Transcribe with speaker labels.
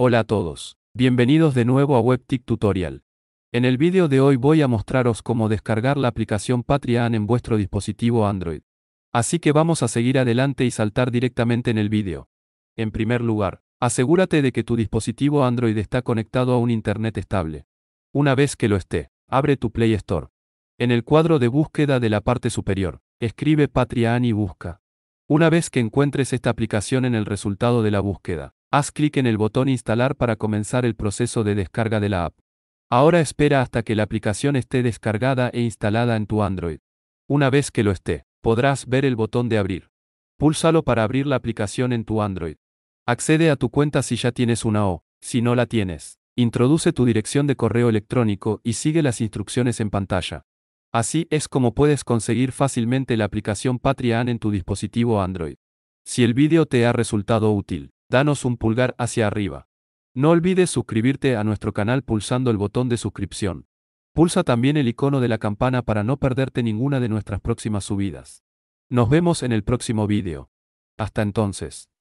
Speaker 1: Hola a todos, bienvenidos de nuevo a WebTIC Tutorial. En el vídeo de hoy voy a mostraros cómo descargar la aplicación Patreon en vuestro dispositivo Android. Así que vamos a seguir adelante y saltar directamente en el vídeo. En primer lugar, asegúrate de que tu dispositivo Android está conectado a un Internet estable. Una vez que lo esté, abre tu Play Store. En el cuadro de búsqueda de la parte superior, escribe Patreon y busca. Una vez que encuentres esta aplicación en el resultado de la búsqueda, Haz clic en el botón Instalar para comenzar el proceso de descarga de la app. Ahora espera hasta que la aplicación esté descargada e instalada en tu Android. Una vez que lo esté, podrás ver el botón de abrir. Púlsalo para abrir la aplicación en tu Android. Accede a tu cuenta si ya tienes una O, si no la tienes. Introduce tu dirección de correo electrónico y sigue las instrucciones en pantalla. Así es como puedes conseguir fácilmente la aplicación Patreon en tu dispositivo Android. Si el vídeo te ha resultado útil, danos un pulgar hacia arriba. No olvides suscribirte a nuestro canal pulsando el botón de suscripción. Pulsa también el icono de la campana para no perderte ninguna de nuestras próximas subidas. Nos vemos en el próximo vídeo. Hasta entonces.